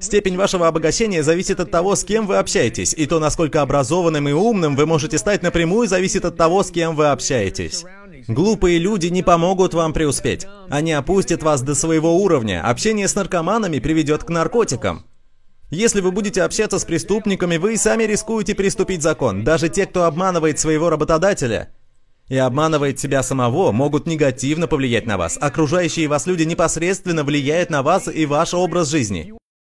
Степень вашего обогащения зависит от того, с кем вы общаетесь, и то, насколько образованным и умным вы можете стать напрямую, зависит от того, с кем вы общаетесь. Глупые люди не помогут вам преуспеть. Они опустят вас до своего уровня. Общение с наркоманами приведет к наркотикам. Если вы будете общаться с преступниками, вы и сами рискуете приступить закон. Даже те, кто обманывает своего работодателя и обманывает себя самого, могут негативно повлиять на вас. Окружающие вас люди непосредственно влияют на вас и ваш образ жизни.